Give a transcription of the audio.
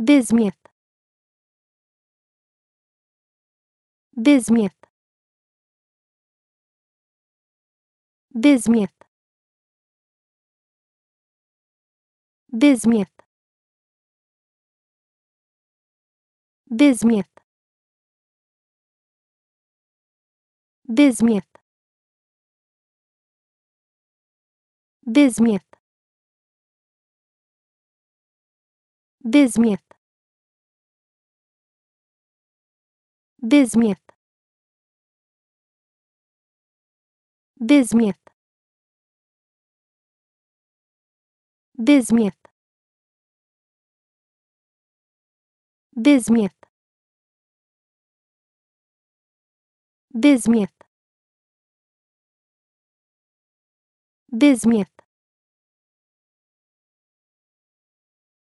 Bismuth Bismuth Bismuth Bismuth Bismuth Bismuth Bismuth Bismuth bismuth bismuth bismuth bismuth bismuth bismuth